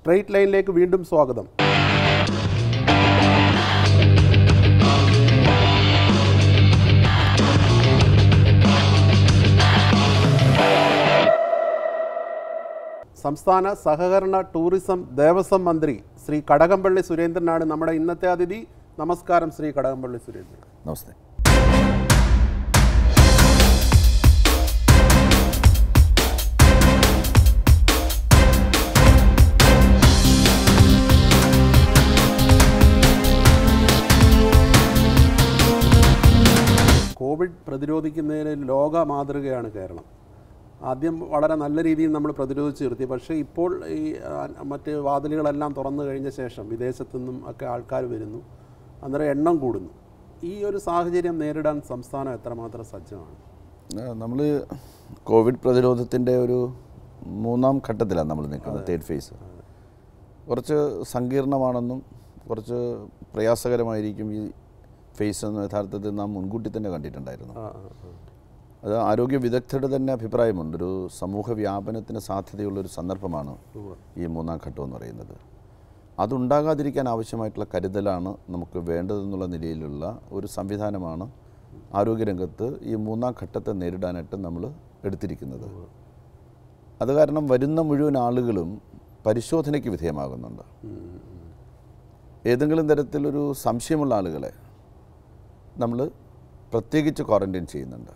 straight ലൈനിലേക്ക് വീണ്ടും സ്വാഗതം സംസ്ഥാന സഹകരണ ടൂറിസം ദേവസ്വം മന്ത്രി ശ്രീ കടകംപള്ളി സുരേന്ദ്രനാണ് നമ്മുടെ ഇന്നത്തെ അതിഥി നമസ്കാരം ശ്രീ കടകംപള്ളി സുരേന്ദ്രൻ നമസ്തേ കോവിഡ് പ്രതിരോധിക്കുന്നതിന് ലോക മാതൃകയാണ് കേരളം ആദ്യം വളരെ നല്ല രീതിയിൽ നമ്മൾ പ്രതിരോധിച്ച് നിർത്തി പക്ഷേ ഇപ്പോൾ ഈ മറ്റ് വാതിലുകളെല്ലാം തുറന്നു കഴിഞ്ഞ ശേഷം വിദേശത്തു നിന്നും ഒക്കെ ആൾക്കാർ വരുന്നു അന്നേരം എണ്ണം കൂടുന്നു ഈ ഒരു സാഹചര്യം നേരിടാൻ സംസ്ഥാനം എത്രമാത്രം സജ്ജമാണ് നമ്മൾ കോവിഡ് പ്രതിരോധത്തിൻ്റെ ഒരു മൂന്നാം ഘട്ടത്തിലാണ് നമ്മൾ നിൽക്കുന്നത് തേർഡ് ഫേസ് കുറച്ച് സങ്കീർണമാണെന്നും കുറച്ച് പ്രയാസകരമായിരിക്കും ഈ ഫേസ് എന്ന് യഥാർത്ഥത്തിൽ നാം മുൻകൂട്ടി തന്നെ കണ്ടിട്ടുണ്ടായിരുന്നു അത് ആരോഗ്യ വിദഗ്ധരുടെ തന്നെ അഭിപ്രായമുണ്ട് ഒരു സമൂഹ വ്യാപനത്തിന് ഒരു സന്ദർഭമാണ് ഈ മൂന്നാം ഘട്ടം എന്ന് പറയുന്നത് അതുണ്ടാകാതിരിക്കാൻ ആവശ്യമായിട്ടുള്ള കരുതലാണ് നമുക്ക് വേണ്ടതെന്നുള്ള നിലയിലുള്ള ഒരു സംവിധാനമാണ് ആരോഗ്യരംഗത്ത് ഈ മൂന്നാം ഘട്ടത്തെ നേരിടാനായിട്ട് നമ്മൾ എടുത്തിരിക്കുന്നത് അത് കാരണം വരുന്ന മുഴുവൻ ആളുകളും പരിശോധനയ്ക്ക് വിധേയമാകുന്നുണ്ട് ഏതെങ്കിലും തരത്തിലൊരു സംശയമുള്ള ആളുകളെ നമ്മൾ പ്രത്യേകിച്ച് ക്വാറന്റൈൻ ചെയ്യുന്നുണ്ട്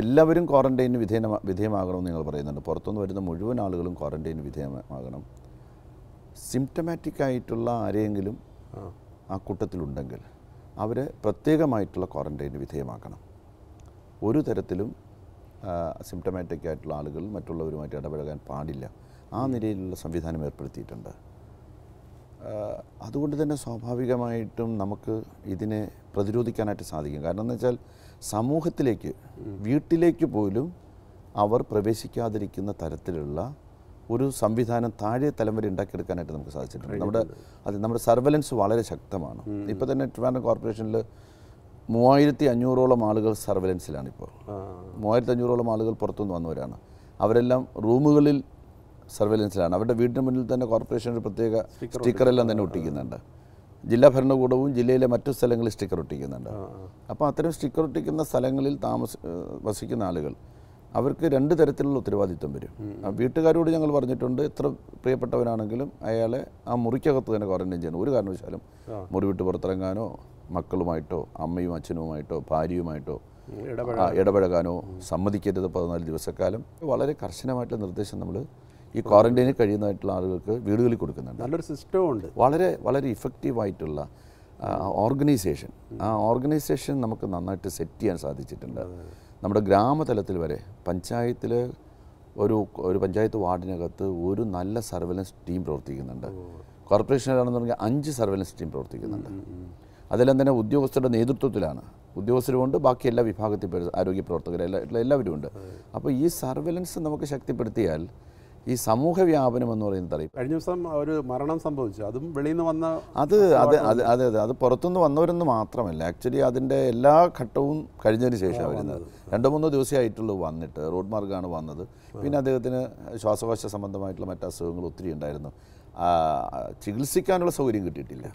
എല്ലാവരും ക്വാറന്റൈന് വിധേയ വിധേയമാകണമെന്ന് നിങ്ങൾ പറയുന്നുണ്ട് പുറത്തുനിന്ന് വരുന്ന മുഴുവൻ ആളുകളും ക്വാറന്റൈന് വിധേയമാകണം സിംറ്റമാറ്റിക് ആയിട്ടുള്ള ആരെയെങ്കിലും ആ കൂട്ടത്തിലുണ്ടെങ്കിൽ അവരെ പ്രത്യേകമായിട്ടുള്ള ക്വാറന്റൈന് വിധേയമാക്കണം ഒരു തരത്തിലും സിംറ്റമാറ്റിക് ആയിട്ടുള്ള ആളുകൾ മറ്റുള്ളവരുമായിട്ട് ഇടപഴകാൻ പാടില്ല ആ നിലയിലുള്ള സംവിധാനം ഏർപ്പെടുത്തിയിട്ടുണ്ട് അതുകൊണ്ട് തന്നെ സ്വാഭാവികമായിട്ടും നമുക്ക് ഇതിനെ പ്രതിരോധിക്കാനായിട്ട് സാധിക്കും കാരണം എന്ന് വെച്ചാൽ സമൂഹത്തിലേക്ക് വീട്ടിലേക്ക് പോലും അവർ പ്രവേശിക്കാതിരിക്കുന്ന തരത്തിലുള്ള ഒരു സംവിധാനം താഴെ തലമുറ ഉണ്ടാക്കിയെടുക്കാനായിട്ട് നമുക്ക് സാധിച്ചിട്ടുണ്ട് നമ്മുടെ അതെ നമ്മുടെ സർവലൻസ് വളരെ ശക്തമാണ് ഇപ്പോൾ തന്നെ ട്രിവാൻഡ്രം കോർപ്പറേഷനിൽ മൂവായിരത്തി അഞ്ഞൂറോളം ആളുകൾ സർവലൻസിലാണ് ഇപ്പോൾ മൂവായിരത്തി അഞ്ഞൂറോളം ആളുകൾ പുറത്തുനിന്ന് വന്നവരാണ് അവരെല്ലാം റൂമുകളിൽ സർവേലൻസിലാണ് അവരുടെ വീടിന് മുന്നിൽ തന്നെ കോർപ്പറേഷൻ ഒരു പ്രത്യേക സ്റ്റിക്കറെല്ലാം തന്നെ ഒട്ടിക്കുന്നുണ്ട് ജില്ലാ ഭരണകൂടവും ജില്ലയിലെ മറ്റു സ്ഥലങ്ങളിൽ സ്റ്റിക്കർ ഒട്ടിക്കുന്നുണ്ട് അപ്പോൾ അത്തരം സ്റ്റിക്കർ ഒട്ടിക്കുന്ന സ്ഥലങ്ങളിൽ താമസ വസിക്കുന്ന ആളുകൾ അവർക്ക് രണ്ട് തരത്തിലുള്ള ഉത്തരവാദിത്വം വരും വീട്ടുകാരോട് ഞങ്ങൾ പറഞ്ഞിട്ടുണ്ട് എത്ര പ്രിയപ്പെട്ടവനാണെങ്കിലും അയാളെ ആ മുറിക്കകത്ത് തന്നെ ക്വാറന്റൈൻ ചെയ്യണം ഒരു കാരണവശാലും മുറി വിട്ട് പുറത്തിറങ്ങാനോ മക്കളുമായിട്ടോ അമ്മയും അച്ഛനുമായിട്ടോ ഭാര്യയുമായിട്ടോ ഇടപഴകാനോ സമ്മതിക്കരുത് പതിനാല് ദിവസക്കാലം വളരെ കർശനമായിട്ടുള്ള നിർദ്ദേശം നമ്മൾ ഈ ക്വാറന്റൈനിൽ കഴിയുന്നതായിട്ടുള്ള ആളുകൾക്ക് വീടുകളിൽ കൊടുക്കുന്നുണ്ട് നല്ലൊരു സിസ്റ്റമുണ്ട് ഉണ്ട് വളരെ വളരെ ഇഫക്റ്റീവായിട്ടുള്ള ഓർഗനൈസേഷൻ ആ ഓർഗനൈസേഷൻ നമുക്ക് നന്നായിട്ട് സെറ്റ് ചെയ്യാൻ സാധിച്ചിട്ടുണ്ട് നമ്മുടെ ഗ്രാമതലത്തിൽ വരെ പഞ്ചായത്തിൽ ഒരു ഒരു പഞ്ചായത്ത് വാർഡിനകത്ത് ഒരു നല്ല സർവേലൻസ് ടീം പ്രവർത്തിക്കുന്നുണ്ട് കോർപ്പറേഷനിലാണെന്ന് പറഞ്ഞാൽ അഞ്ച് സർവേലൻസ് ടീം പ്രവർത്തിക്കുന്നുണ്ട് അതെല്ലാം തന്നെ ഉദ്യോഗസ്ഥരുടെ നേതൃത്വത്തിലാണ് ഉദ്യോഗസ്ഥരുമുണ്ട് ബാക്കി എല്ലാ വിഭാഗത്തിൽ ആരോഗ്യ പ്രവർത്തകരെല്ലാം എല്ലാവരും ഉണ്ട് അപ്പോൾ ഈ സർവേലൻസ് നമുക്ക് ശക്തിപ്പെടുത്തിയാൽ ഈ സമൂഹ വ്യാപനം എന്ന് പറയുന്നത് അറിയാം കഴിഞ്ഞ ദിവസം ഒരു മരണം സംഭവിച്ചു അതും വെളിയിൽ നിന്ന് വന്ന അത് അതെ അതെ അതെ അതെ അത് പുറത്തുനിന്ന് വന്നവരെന്ന് മാത്രമല്ല ആക്ച്വലി അതിൻ്റെ എല്ലാ ഘട്ടവും കഴിഞ്ഞതിന് ശേഷം വരുന്നത് രണ്ടോ മൂന്നോ ദിവസമേ ആയിട്ടുള്ളൂ വന്നിട്ട് റോഡ് മാർഗ്ഗമാണ് വന്നത് പിന്നെ അദ്ദേഹത്തിന് ശ്വാസകോശ സംബന്ധമായിട്ടുള്ള മറ്റു അസുഖങ്ങൾ ഒത്തിരി ഉണ്ടായിരുന്നു ചികിത്സിക്കാനുള്ള സൗകര്യം കിട്ടിയിട്ടില്ല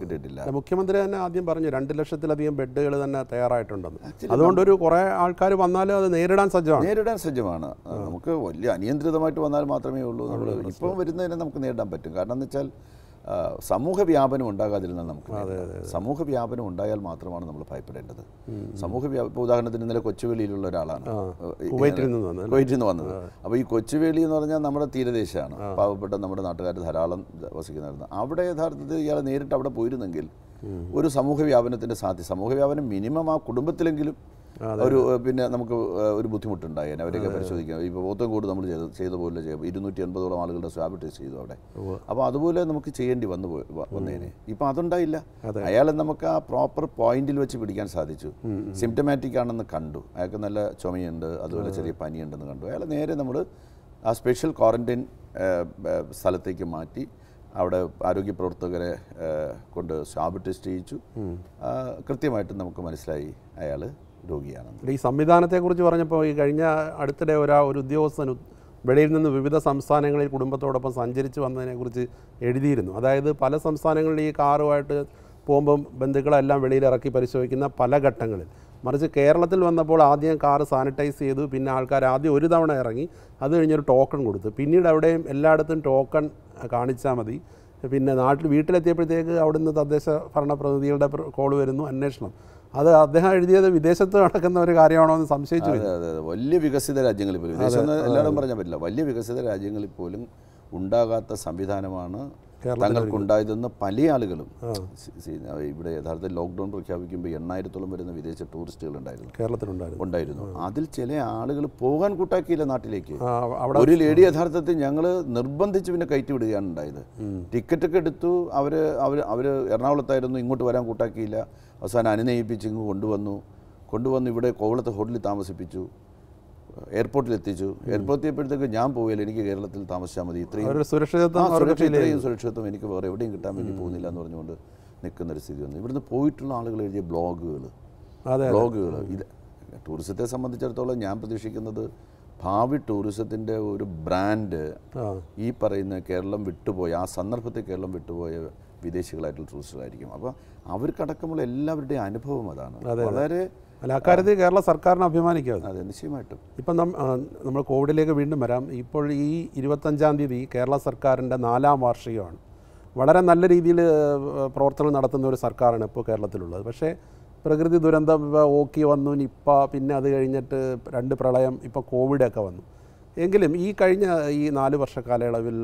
കിട്ടിയിട്ടില്ല മുഖ്യമന്ത്രി തന്നെ ആദ്യം പറഞ്ഞു രണ്ട് ലക്ഷത്തിലധികം ബെഡുകൾ തന്നെ തയ്യാറായിട്ടുണ്ടെന്ന് അതുകൊണ്ട് ഒരു കുറേ ആൾക്കാർ വന്നാലും അത് നേരിടാൻ സജ്ജമാണ് നേരിടാൻ സജ്ജമാണ് നമുക്ക് വലിയ അനിയന്ത്രിതമായിട്ട് വന്നാൽ മാത്രമേ ഉള്ളൂ നമ്മൾ ഇപ്പം വരുന്നതിനെ നമുക്ക് നേരിടാൻ പറ്റും കാരണം എന്ന് വെച്ചാൽ സമൂഹ വ്യാപനം ഉണ്ടാകാതിരുന്നാൽ നമുക്ക് സമൂഹ വ്യാപനം ഉണ്ടായാൽ മാത്രമാണ് നമ്മൾ ഭയപ്പെടേണ്ടത് സമൂഹ വ്യാപനം ഉദാഹരണത്തിന് ഇന്നലെ കൊച്ചുവേളിയിലുള്ള ഒരാളാണ് കുവൈറ്റിൽ നിന്ന് വന്നത് അപ്പോൾ ഈ കൊച്ചുവേളി എന്ന് പറഞ്ഞാൽ നമ്മുടെ തീരദേശമാണ് പാവപ്പെട്ട നമ്മുടെ നാട്ടുകാർ ധാരാളം വസിക്കുന്നവരുന്നത് അവിടെ യഥാർത്ഥത്തിൽ ഇയാൾ നേരിട്ട് അവിടെ പോയിരുന്നെങ്കിൽ ഒരു സമൂഹ വ്യാപനത്തിന്റെ സാധ്യത സമൂഹ വ്യാപനം മിനിമം ആ കുടുംബത്തിലെങ്കിലും ഒരു പിന്നെ നമുക്ക് ഒരു ബുദ്ധിമുട്ടുണ്ടായി അവരെയൊക്കെ പരിശോധിക്കാം ഇപ്പോൾ പോത്തും കൂട് നമ്മൾ ചെയ്ത് ചെയ്ത പോലെ ചെയ്യാം ഇരുന്നൂറ്റി എൺപതോളം ആളുകളുടെ സ്വാബ് ടെസ്റ്റ് ചെയ്തു അവിടെ അപ്പോൾ അതുപോലെ നമുക്ക് ചെയ്യേണ്ടി വന്നു വന്നതിന് ഇപ്പം അതുണ്ടായില്ല അയാളെ നമുക്ക് ആ പ്രോപ്പർ പോയിന്റിൽ വെച്ച് പിടിക്കാൻ സാധിച്ചു സിംറ്റമാറ്റിക് ആണെന്ന് കണ്ടു അയാൾക്ക് നല്ല ചുമയുണ്ട് അതുപോലെ ചെറിയ പനിയുണ്ടെന്ന് കണ്ടു അയാളെ നേരെ നമ്മൾ ആ സ്പെഷ്യൽ ക്വാറന്റൈൻ സ്ഥലത്തേക്ക് മാറ്റി അവിടെ ആരോഗ്യ പ്രവർത്തകരെ കൊണ്ട് സ്വാബ് ടെസ്റ്റ് ചെയ്യിച്ചു കൃത്യമായിട്ട് നമുക്ക് മനസ്സിലായി അയാൾ രോഗിയാണെന്ന് ഈ സംവിധാനത്തെക്കുറിച്ച് പറഞ്ഞപ്പോൾ ഈ കഴിഞ്ഞ അടുത്തിടെ ഒരാ ഒരു ഉദ്യോഗസ്ഥൻ വെളിയിൽ നിന്ന് വിവിധ സംസ്ഥാനങ്ങളിൽ കുടുംബത്തോടൊപ്പം സഞ്ചരിച്ച് വന്നതിനെക്കുറിച്ച് എഴുതിയിരുന്നു അതായത് പല സംസ്ഥാനങ്ങളിൽ ഈ കാറുമായിട്ട് പോകുമ്പം ബന്ധുക്കളെല്ലാം വെളിയിൽ ഇറക്കി പരിശോധിക്കുന്ന പല ഘട്ടങ്ങളിൽ മറിച്ച് കേരളത്തിൽ വന്നപ്പോൾ ആദ്യം കാർ സാനിറ്റൈസ് ചെയ്തു പിന്നെ ആൾക്കാർ ആദ്യം ഒരു തവണ ഇറങ്ങി അത് കഴിഞ്ഞൊരു ടോക്കൺ കൊടുത്തു പിന്നീട് അവിടെയും എല്ലായിടത്തും ടോക്കൺ കാണിച്ചാൽ മതി പിന്നെ നാട്ടിൽ വീട്ടിലെത്തിയപ്പോഴത്തേക്ക് അവിടുന്ന് തദ്ദേശ ഭരണ പ്രതിനിധികളുടെ കോൾ വരുന്നു അന്വേഷണം അത് അദ്ദേഹം എഴുതിയത് വിദേശത്ത് നടക്കുന്ന ഒരു കാര്യമാണോ എന്ന് സംശയിച്ചു അതെ അതെ അതെ വലിയ വികസിത രാജ്യങ്ങളിൽ പോലും വിദേശം എല്ലാവരും പറഞ്ഞാൽ പറ്റില്ല വലിയ വികസിത രാജ്യങ്ങളിൽ പോലും ഉണ്ടാകാത്ത സംവിധാനമാണ് തങ്ങൾക്കുണ്ടായതെന്ന് പല ആളുകളും ഇവിടെ യഥാർത്ഥത്തിൽ ലോക്ക്ഡൗൺ പ്രഖ്യാപിക്കുമ്പോൾ എണ്ണായിരത്തോളം വരുന്ന വിദേശ ടൂറിസ്റ്റുകൾ ഉണ്ടായിരുന്നു കേരളത്തിലുണ്ടായിരുന്നു ഉണ്ടായിരുന്നു അതിൽ ചില ആളുകൾ പോകാൻ കൂട്ടാക്കിയില്ല നാട്ടിലേക്ക് ഒരു ലേഡി യഥാർത്ഥത്തിൽ ഞങ്ങൾ നിർബന്ധിച്ച് പിന്നെ കയറ്റി വിടുകയാണ് ഉണ്ടായത് ടിക്കറ്റൊക്കെ എടുത്തു അവർ അവർ അവർ എറണാകുളത്തായിരുന്നു ഇങ്ങോട്ട് വരാൻ കൂട്ടാക്കിയില്ല അവസാനം അനുനയിപ്പിച്ച് ഇങ്ങ് കൊണ്ടുവന്നു കൊണ്ടുവന്ന് ഇവിടെ കോവളത്തെ ഹോട്ടലിൽ താമസിപ്പിച്ചു എയർപോർട്ടിൽ എത്തിച്ചു എയർപോർട്ടിൽ എത്തിയപ്പോഴത്തേക്ക് ഞാൻ പോയാലും എനിക്ക് കേരളത്തിൽ താമസിച്ചാൽ മതി ഇത്രയും ഇത്രയും സുരക്ഷിതത്വം എനിക്ക് വേറെ എവിടെയും കിട്ടാൻ വേണ്ടി പോകുന്നില്ല എന്ന് പറഞ്ഞുകൊണ്ട് നിൽക്കുന്ന ഒരു സ്ഥിതി വന്നു ഇവിടുന്ന് പോയിട്ടുള്ള ആളുകൾ എഴുതിയ ബ്ലോഗുകൾ ബ്ലോഗുകൾ ഇത് ടൂറിസത്തെ സംബന്ധിച്ചിടത്തോളം ഞാൻ പ്രതീക്ഷിക്കുന്നത് ഭാവി ടൂറിസത്തിൻ്റെ ഒരു ബ്രാൻഡ് ഈ പറയുന്ന കേരളം വിട്ടുപോയ ആ സന്ദർഭത്തിൽ കേരളം വിട്ടുപോയ വിദേശികളായിട്ടുള്ള ടൂറിസ്റ്റുകളായിരിക്കും അപ്പോൾ അവർക്കടക്കമുള്ള എല്ലാവരുടെയും അനുഭവം അതാണ് വളരെ അല്ല അക്കാര്യത്തിൽ കേരള സർക്കാരിനെ അഭിമാനിക്കാം അതെ നിശ്ചയമായിട്ടും ഇപ്പം നമ്മൾ കോവിഡിലേക്ക് വീണ്ടും വരാം ഇപ്പോൾ ഈ ഇരുപത്തഞ്ചാം തീയതി കേരള സർക്കാരിൻ്റെ നാലാം വാർഷികമാണ് വളരെ നല്ല രീതിയിൽ പ്രവർത്തനം നടത്തുന്ന ഒരു സർക്കാരാണ് ഇപ്പോൾ കേരളത്തിലുള്ളത് പക്ഷേ പ്രകൃതി ദുരന്തം ഓക്കി വന്നു നിപ്പ പിന്നെ അത് കഴിഞ്ഞിട്ട് രണ്ട് പ്രളയം ഇപ്പോൾ കോവിഡൊക്കെ വന്നു എങ്കിലും ഈ കഴിഞ്ഞ ഈ നാല് വർഷ കാലയളവിൽ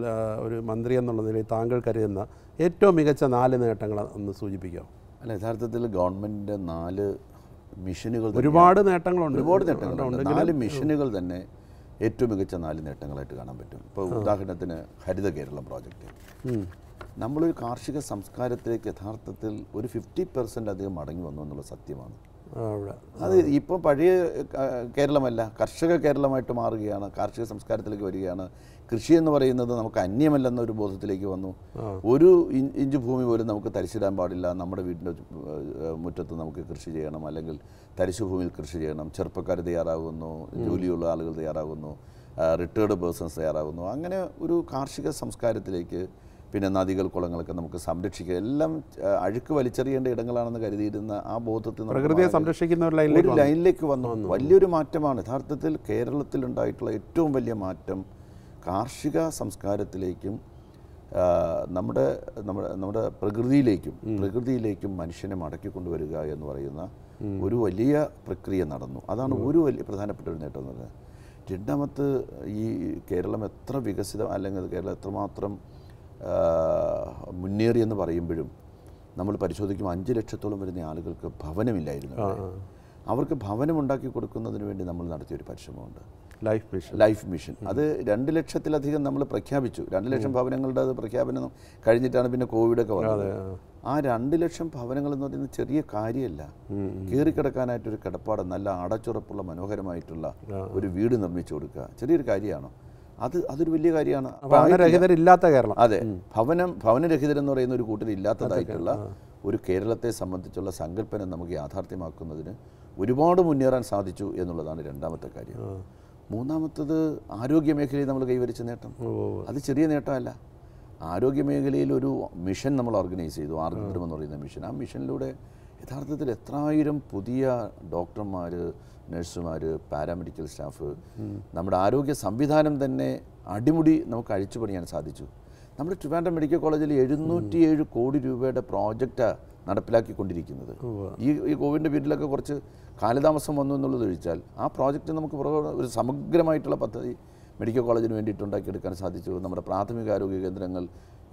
ഒരു മന്ത്രി എന്നുള്ള നിലയിൽ താങ്കൾ കരുതുന്ന ഏറ്റവും മികച്ച നാല് നേട്ടങ്ങൾ ഒന്ന് സൂചിപ്പിക്കാം അല്ല യഥാർത്ഥത്തിൽ ഗവൺമെൻറ്റിൻ്റെ നാല് മിഷനുകൾ ഒരുപാട് നേട്ടങ്ങളുണ്ട് ഒരുപാട് നേട്ടങ്ങളുണ്ട് നാല് മിഷനുകൾ തന്നെ ഏറ്റവും മികച്ച നാല് നേട്ടങ്ങളായിട്ട് കാണാൻ പറ്റും ഇപ്പോൾ ഉദാഹരണത്തിന് ഹരിത കേരളം പ്രോജക്റ്റ് നമ്മളൊരു കാർഷിക സംസ്കാരത്തിലേക്ക് യഥാർത്ഥത്തിൽ ഒരു ഫിഫ്റ്റി പെർസെൻ്റ് അധികം മടങ്ങി വന്നു എന്നുള്ള സത്യമാണ് അത് ഇപ്പോൾ പഴയ കേരളമല്ല കർഷക കേരളമായിട്ട് മാറുകയാണ് കാർഷിക സംസ്കാരത്തിലേക്ക് വരികയാണ് കൃഷി എന്ന് പറയുന്നത് നമുക്ക് അന്യമല്ലെന്ന ഒരു ബോധത്തിലേക്ക് വന്നു ഒരു ഇഞ്ച് ഭൂമി പോലും നമുക്ക് തരിച്ചിടാൻ പാടില്ല നമ്മുടെ വീടിൻ്റെ മുറ്റത്ത് നമുക്ക് കൃഷി ചെയ്യണം അല്ലെങ്കിൽ തരിശു ഭൂമിയിൽ കൃഷി ചെയ്യണം ചെറുപ്പക്കാർ തയ്യാറാകുന്നു ജോലിയുള്ള ആളുകൾ തയ്യാറാകുന്നു റിട്ടയർഡ് പേഴ്സൺസ് തയ്യാറാകുന്നു അങ്ങനെ ഒരു കാർഷിക സംസ്കാരത്തിലേക്ക് പിന്നെ നദികൾ കുളങ്ങളൊക്കെ നമുക്ക് സംരക്ഷിക്കുക എല്ലാം അഴുക്ക് വലിച്ചെറിയേണ്ട ഇടങ്ങളാണെന്ന് കരുതിയിരുന്ന ആ ബോധത്തിൽ പ്രകൃതിയെ സംരക്ഷിക്കുന്ന ഒരു ലൈനിലേക്ക് വന്നു വലിയൊരു മാറ്റമാണ് യഥാർത്ഥത്തിൽ കേരളത്തിൽ ഉണ്ടായിട്ടുള്ള ഏറ്റവും വലിയ മാറ്റം കാർഷിക സംസ്കാരത്തിലേക്കും നമ്മുടെ നമ്മുടെ നമ്മുടെ പ്രകൃതിയിലേക്കും പ്രകൃതിയിലേക്കും മനുഷ്യനെ മടക്കി കൊണ്ടുവരിക എന്ന് പറയുന്ന ഒരു വലിയ പ്രക്രിയ നടന്നു അതാണ് ഒരു വലിയ പ്രധാനപ്പെട്ട ഒരു നേട്ടം എന്ന് പറയുന്നത് രണ്ടാമത്ത് ഈ കേരളം എത്ര വികസിതം അല്ലെങ്കിൽ കേരളം എത്രമാത്രം മുന്നേറിയെന്ന് എന്ന് പറയുമ്പോഴും നമ്മൾ പരിശോധിക്കുമ്പോൾ അഞ്ച് ലക്ഷത്തോളം വരുന്ന ആളുകൾക്ക് ഭവനമില്ലായിരുന്നു അവർക്ക് ഭവനം ഉണ്ടാക്കി കൊടുക്കുന്നതിന് വേണ്ടി നമ്മൾ നടത്തിയൊരു പരിശ്രമമുണ്ട് ലൈഫ് മിഷൻ ലൈഫ് മിഷൻ അത് രണ്ട് ലക്ഷത്തിലധികം നമ്മൾ പ്രഖ്യാപിച്ചു രണ്ട് ലക്ഷം ഭവനങ്ങളുടെ അത് പ്രഖ്യാപനം കഴിഞ്ഞിട്ടാണ് പിന്നെ കോവിഡൊക്കെ വന്നത് ആ രണ്ട് ലക്ഷം ഭവനങ്ങൾ എന്ന് പറയുന്നത് ചെറിയ കാര്യമല്ല കീറിക്കിടക്കാനായിട്ടൊരു കിടപ്പാട് നല്ല അടച്ചുറപ്പുള്ള മനോഹരമായിട്ടുള്ള ഒരു വീട് നിർമ്മിച്ചു കൊടുക്കുക ചെറിയൊരു കാര്യമാണോ അത് അതൊരു വലിയ കാര്യമാണ് ഭവനരഹിതരില്ലാത്ത കേരളം അതെ ഭവനം എന്ന് പറയുന്ന ഒരു കൂട്ടർ ഇല്ലാത്തതായിട്ടുള്ള ഒരു കേരളത്തെ സംബന്ധിച്ചുള്ള സങ്കല്പന നമുക്ക് യാഥാർത്ഥ്യമാക്കുന്നതിന് ഒരുപാട് മുന്നേറാൻ സാധിച്ചു എന്നുള്ളതാണ് രണ്ടാമത്തെ കാര്യം മൂന്നാമത്തത് ആരോഗ്യ മേഖലയിൽ നമ്മൾ കൈവരിച്ച നേട്ടം അത് ചെറിയ നേട്ടമല്ല ആരോഗ്യ മേഖലയിൽ ഒരു മിഷൻ നമ്മൾ ഓർഗനൈസ് ചെയ്തു ആർദ്രം എന്ന് പറയുന്ന മിഷൻ ആ മിഷനിലൂടെ യഥാർത്ഥത്തിൽ എത്രായിരം പുതിയ ഡോക്ടർമാർ നഴ്സുമാർ പാരാമെഡിക്കൽ സ്റ്റാഫ് നമ്മുടെ ആരോഗ്യ സംവിധാനം തന്നെ അടിമുടി നമുക്ക് അഴിച്ചു പണിയാൻ സാധിച്ചു നമ്മുടെ ട്രിവാൻഡ്രം മെഡിക്കൽ കോളേജിൽ ഏഴ് കോടി രൂപയുടെ പ്രോജക്റ്റാണ് നടപ്പിലാക്കിക്കൊണ്ടിരിക്കുന്നത് ഈ ഈ കോവിഡിൻ്റെ പേരിലൊക്കെ കുറച്ച് കാലതാമസം വന്നു എന്നുള്ളത് ഒഴിച്ചാൽ ആ പ്രോജക്റ്റ് നമുക്ക് ഒരു സമഗ്രമായിട്ടുള്ള പദ്ധതി മെഡിക്കൽ കോളേജിന് വേണ്ടിയിട്ട് ഉണ്ടാക്കിയെടുക്കാൻ സാധിച്ചു നമ്മുടെ പ്രാഥമിക ആരോഗ്യ കേന്ദ്രങ്ങൾ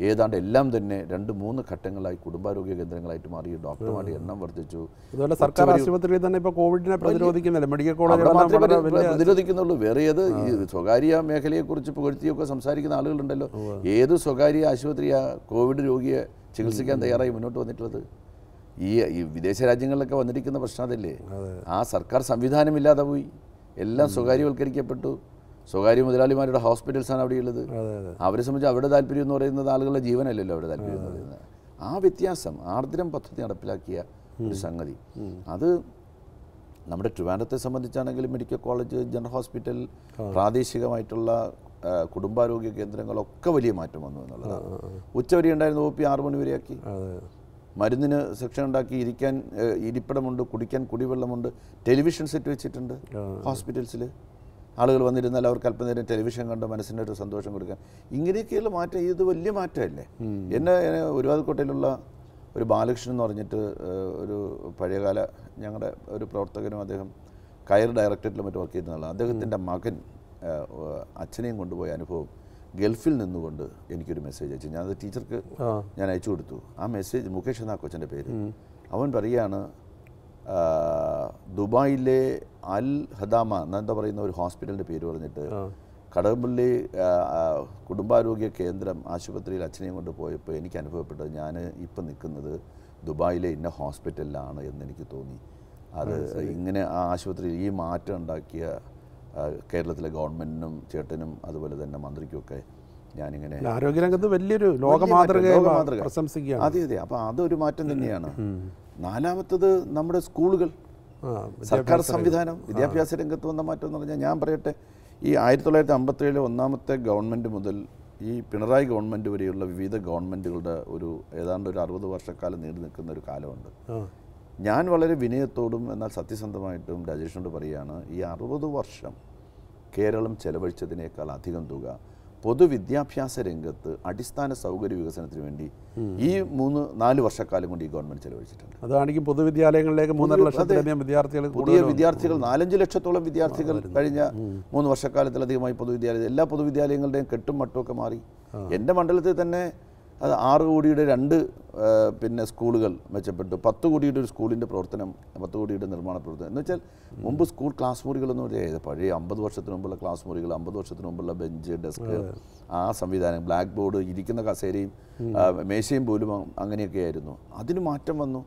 ഏതാണ്ട് എല്ലാം തന്നെ രണ്ട് മൂന്ന് ഘട്ടങ്ങളായി കുടുംബാരോഗ്യ കേന്ദ്രങ്ങളായിട്ട് മാറി ഡോക്ടർമാരുടെ എണ്ണം വർദ്ധിച്ചു അതുപോലെ സർക്കാർ ആശുപത്രിയിൽ തന്നെ ഇപ്പോൾ കോവിഡിനെ പ്രതിരോധിക്കുന്നില്ല മെഡിക്കൽ കോളേജ് പ്രതിരോധിക്കുന്നുള്ളൂ വേറെ ഏത് ഈ സ്വകാര്യ മേഖലയെക്കുറിച്ച് പുകഴ്ത്തിയൊക്കെ സംസാരിക്കുന്ന ആളുകളുണ്ടല്ലോ ഏത് സ്വകാര്യ ആശുപത്രിയാ കോവിഡ് രോഗിയെ ചികിത്സിക്കാൻ തയ്യാറായി മുന്നോട്ട് വന്നിട്ടുള്ളത് ഈ ഈ വിദേശ രാജ്യങ്ങളിലൊക്കെ വന്നിരിക്കുന്ന പ്രശ്നം അതല്ലേ ആ സർക്കാർ സംവിധാനമില്ലാതെ പോയി എല്ലാം സ്വകാര്യവൽക്കരിക്കപ്പെട്ടു സ്വകാര്യ മുതലാളിമാരുടെ ഹോസ്പിറ്റൽസാണ് ഉള്ളത് അവരെ സംബന്ധിച്ച് അവരുടെ താല്പര്യം എന്ന് പറയുന്നത് ആളുകളുടെ ജീവനല്ലല്ലോ അവരുടെ താല്പര്യം എന്ന് പറയുന്നത് ആ വ്യത്യാസം ആർദ്രം പദ്ധതി നടപ്പിലാക്കിയ ഒരു സംഗതി അത് നമ്മുടെ ട്രിവാൻഡത്തെ സംബന്ധിച്ചാണെങ്കിലും മെഡിക്കൽ കോളേജ് ജനറൽ ഹോസ്പിറ്റൽ പ്രാദേശികമായിട്ടുള്ള കുടുംബാരോഗ്യ കേന്ദ്രങ്ങളൊക്കെ വലിയ മാറ്റം വന്നു എന്നുള്ളതാണ് ഉച്ചവരെ ഉണ്ടായിരുന്ന ഒ പി ആറു മണി വരെയാക്കി മരുന്നിന് സെക്ഷൻ ഉണ്ടാക്കി ഇരിക്കാൻ ഇരിപ്പിടമുണ്ട് കുടിക്കാൻ കുടിവെള്ളമുണ്ട് ടെലിവിഷൻ സെറ്റ് വെച്ചിട്ടുണ്ട് ഹോസ്പിറ്റൽസിൽ ആളുകൾ വന്നിരുന്നാൽ അവർക്ക് അല്പനേരം ടെലിവിഷൻ കണ്ട് മനസ്സിനൊരു സന്തോഷം കൊടുക്കാൻ ഇങ്ങനെയൊക്കെയുള്ള മാറ്റം ഇത് വലിയ മാറ്റമല്ലേ എൻ്റെ ഒരുവാതിക്കോട്ടയിലുള്ള ഒരു ബാലകൃഷ്ണൻ എന്ന് പറഞ്ഞിട്ട് ഒരു പഴയകാല ഞങ്ങളുടെ ഒരു പ്രവർത്തകനും അദ്ദേഹം കയർ ഡയറക്ടറേറ്റിലും മറ്റും വർക്ക് ചെയ്യുന്ന ആളാണ് അദ്ദേഹത്തിൻ്റെ മകൻ അച്ഛനെയും കൊണ്ടുപോയ അനുഭവം ഗൾഫിൽ നിന്നുകൊണ്ട് എനിക്കൊരു മെസ്സേജ് അയച്ചു ഞാനത് ടീച്ചർക്ക് ഞാൻ അയച്ചു കൊടുത്തു ആ മെസ്സേജ് മുകേഷ് എന്നാ കൊച്ചൻ്റെ പേര് അവൻ പറയാണ് ദുബായിലെ അൽ ഹദാമ എന്താ പറയുന്ന ഒരു ഹോസ്പിറ്റലിൻ്റെ പേര് പറഞ്ഞിട്ട് കടകംപള്ളി കുടുംബാരോഗ്യ കേന്ദ്രം ആശുപത്രിയിൽ അച്ഛനെയും കൊണ്ട് പോയപ്പോൾ എനിക്ക് അനുഭവപ്പെട്ടത് ഞാൻ ഇപ്പം നിൽക്കുന്നത് ദുബായിലെ ഇന്ന ഹോസ്പിറ്റലിലാണ് എന്ന് എനിക്ക് തോന്നി അത് ഇങ്ങനെ ആ ആശുപത്രിയിൽ ഈ മാറ്റം ഉണ്ടാക്കിയ കേരളത്തിലെ ഗവൺമെൻറ്റിനും ചേട്ടനും അതുപോലെ തന്നെ മന്ത്രിക്കുമൊക്കെ ഞാനിങ്ങനെ ആരോഗ്യരംഗത്ത് വലിയൊരു ലോകമാതൃക അതെ അതെ അപ്പോൾ അതൊരു മാറ്റം തന്നെയാണ് നാലാമത്തത് നമ്മുടെ സ്കൂളുകൾ സർക്കാർ സംവിധാനം വിദ്യാഭ്യാസ രംഗത്ത് വന്ന മാറ്റം എന്ന് പറഞ്ഞാൽ ഞാൻ പറയട്ടെ ഈ ആയിരത്തി തൊള്ളായിരത്തി അമ്പത്തേഴിലെ ഒന്നാമത്തെ ഗവൺമെൻറ് മുതൽ ഈ പിണറായി ഗവൺമെൻറ് വരെയുള്ള വിവിധ ഗവൺമെൻറ്റുകളുടെ ഒരു ഏതാണ്ട് ഒരു അറുപത് വർഷക്കാലം നീണ്ടു നിൽക്കുന്ന ഒരു കാലമുണ്ട് ഞാൻ വളരെ വിനയത്തോടും എന്നാൽ സത്യസന്ധമായിട്ടും രാജേഷിനോട് പറയുകയാണ് ഈ അറുപത് വർഷം കേരളം ചെലവഴിച്ചതിനേക്കാൾ അധികം തുക പൊതുവിദ്യാഭ്യാസ രംഗത്ത് അടിസ്ഥാന സൗകര്യ വികസനത്തിന് വേണ്ടി ഈ മൂന്ന് നാല് വർഷക്കാലം കൊണ്ട് ഈ ഗവൺമെന്റ് ചെലവഴിച്ചിട്ടുണ്ട് അതാണെങ്കിൽ പൊതുവിദ്യാലയങ്ങളിലേക്ക് മൂന്നര ലക്ഷത്തിലധികം വിദ്യാർത്ഥികൾ പുതിയ വിദ്യാർത്ഥികൾ നാലഞ്ച് ലക്ഷത്തോളം വിദ്യാർത്ഥികൾ കഴിഞ്ഞ മൂന്ന് വർഷക്കാലത്തിലധികമായി പൊതുവിദ്യാലയം എല്ലാ പൊതുവിദ്യാലയങ്ങളുടെയും കെട്ടും മട്ടുമൊക്കെ മാറി എൻ്റെ മണ്ഡലത്തിൽ തന്നെ അത് ആറ് കോടിയുടെ രണ്ട് പിന്നെ സ്കൂളുകൾ മെച്ചപ്പെട്ടു പത്ത് കോടിയുടെ ഒരു സ്കൂളിൻ്റെ പ്രവർത്തനം പത്ത് കോടിയുടെ നിർമ്മാണ പ്രവർത്തനം എന്ന് വെച്ചാൽ മുമ്പ് സ്കൂൾ ക്ലാസ് മുറികളെന്ന് പറഞ്ഞാൽ പഴയ അമ്പത് വർഷത്തിന് മുമ്പുള്ള ക്ലാസ് മുറികൾ അമ്പത് വർഷത്തിന് മുമ്പുള്ള ബെഞ്ച് ഡെസ്ക് ആ സംവിധാനം ബ്ലാക്ക് ബോർഡ് ഇരിക്കുന്ന കസേരയും മേശയും പോലും അങ്ങനെയൊക്കെ ആയിരുന്നു അതിന് മാറ്റം വന്നു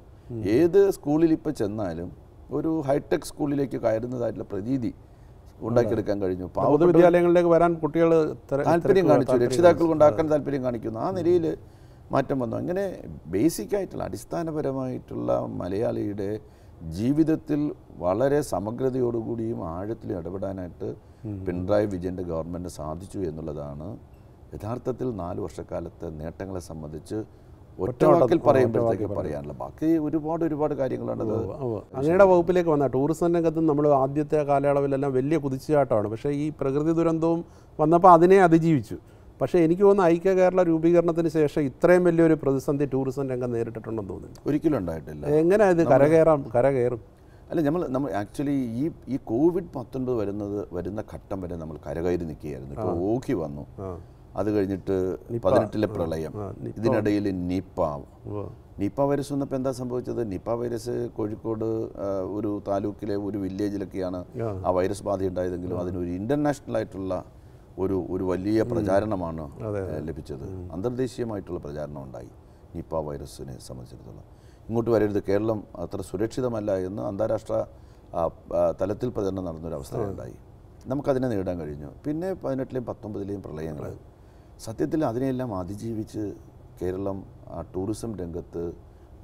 ഏത് സ്കൂളിൽ ഇപ്പോൾ ചെന്നാലും ഒരു ഹൈടെക് സ്കൂളിലേക്ക് കയറുന്നതായിട്ടുള്ള പ്രതീതി ഉണ്ടാക്കിയെടുക്കാൻ കഴിഞ്ഞു പൊതുവിദ്യാലയങ്ങളിലേക്ക് വരാൻ കുട്ടികൾ താല്പര്യം കാണിച്ചു രക്ഷിതാക്കൾ ഉണ്ടാക്കാൻ താല്പര്യം കാണിക്കുന്നു ആ നിലയിൽ മാറ്റം വന്നു അങ്ങനെ ബേസിക് ആയിട്ടുള്ള അടിസ്ഥാനപരമായിട്ടുള്ള മലയാളിയുടെ ജീവിതത്തിൽ വളരെ സമഗ്രതയോടുകൂടിയും ആഴത്തിൽ ഇടപെടാനായിട്ട് പിണറായി വിജയൻ്റെ ഗവൺമെൻറ് സാധിച്ചു എന്നുള്ളതാണ് യഥാർത്ഥത്തിൽ നാല് വർഷക്കാലത്തെ നേട്ടങ്ങളെ സംബന്ധിച്ച് ഒറ്റവാക്കിൽ പറയുമ്പോഴത്തേക്ക് പറയാനുള്ള ബാക്കി ഒരുപാട് ഒരുപാട് കാര്യങ്ങളാണ് അങ്ങയുടെ വകുപ്പിലേക്ക് വന്ന ടൂറിസം രംഗത്ത് നമ്മൾ ആദ്യത്തെ കാലയളവിലെല്ലാം വലിയ കുതിച്ചുചാട്ടമാണ് പക്ഷേ ഈ പ്രകൃതി ദുരന്തവും വന്നപ്പോൾ അതിനെ അതിജീവിച്ചു പക്ഷേ എനിക്ക് തോന്നുന്നു ഐക്യ കേരള രൂപീകരണത്തിന് ശേഷം ഇത്രയും വലിയൊരു പ്രതിസന്ധി ടൂറിസം രംഗം നേരിട്ടിട്ടുണ്ടെന്ന് തോന്നുന്നു ഒരിക്കലും ഉണ്ടായിട്ടില്ല എങ്ങനെ ഇത് കരകയറാം കരകയറും അല്ല നമ്മൾ നമ്മൾ ആക്ച്വലി ഈ ഈ കോവിഡ് പത്തൊൻപത് വരുന്നത് വരുന്ന ഘട്ടം വരെ നമ്മൾ കരകയറി നിൽക്കുകയായിരുന്നു ഇപ്പോൾ ഓഖി വന്നു അത് കഴിഞ്ഞിട്ട് പതിനെട്ടിലെ പ്രളയം ഇതിനിടയിൽ നിപ്പ നിപ്പ വൈറസ് വന്നപ്പോൾ എന്താ സംഭവിച്ചത് നിപ്പ വൈറസ് കോഴിക്കോട് ഒരു താലൂക്കിലെ ഒരു വില്ലേജിലൊക്കെയാണ് ആ വൈറസ് ബാധ ഉണ്ടായതെങ്കിലും അതിനൊരു ഇന്റർനാഷണൽ ആയിട്ടുള്ള ഒരു ഒരു വലിയ പ്രചാരണമാണ് ലഭിച്ചത് അന്തർദേശീയമായിട്ടുള്ള പ്രചാരണം ഉണ്ടായി നിപ്പ വൈറസിനെ സംബന്ധിച്ചിടത്തോളം ഇങ്ങോട്ട് വരരുത് കേരളം അത്ര സുരക്ഷിതമല്ല എന്ന് അന്താരാഷ്ട്ര തലത്തിൽ പ്രചരണം നടന്നൊരു അവസ്ഥ ഉണ്ടായി നമുക്കതിനെ നേടാൻ കഴിഞ്ഞു പിന്നെ പതിനെട്ടിലെയും പത്തൊമ്പതിലെയും പ്രളയങ്ങൾ സത്യത്തിൽ അതിനെയെല്ലാം അതിജീവിച്ച് കേരളം ടൂറിസം രംഗത്ത്